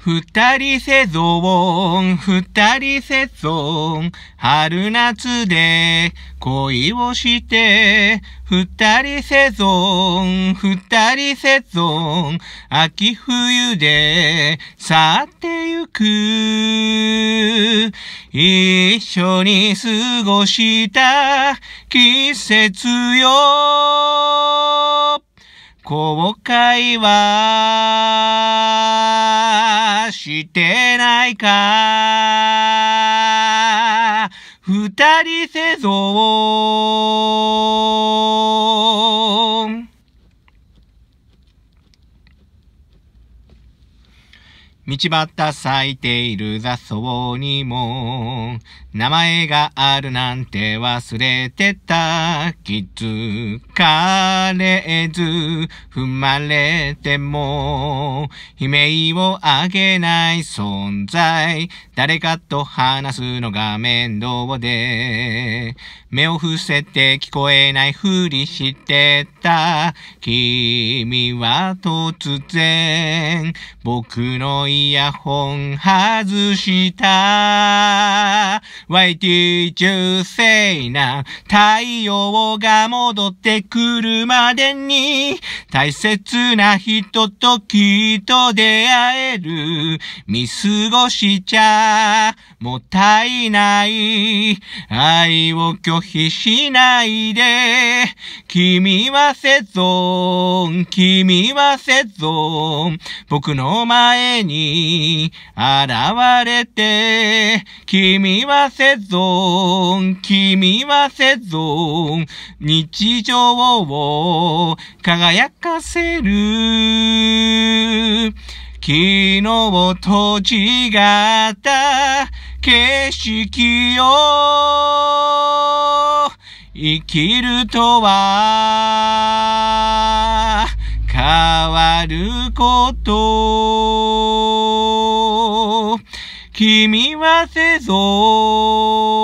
二人せぞん、二人せぞん、春夏で恋をして、二人せぞん、二人せぞん、秋冬で去ってゆく。一緒に過ごした季節よ。後悔はしてないか二人せぞ道端咲いている雑草にも、名前があるなんて忘れてた。気づかれず、踏まれても、悲鳴をあげない存在。誰かと話すのが面倒で、目を伏せて聞こえないふりしてた。君は突然、僕の家イヤホン外した。Why did you say な太陽が戻ってくるまでに大切な人ときっと出会える。見過ごしちゃもったいない。愛を拒否しないで。君はせぞ君はせぞ僕の前に現れて、君はせぞん、君はせぞん、日常を輝かせる。昨日と違った景色を生きるとは変わること君はせぞ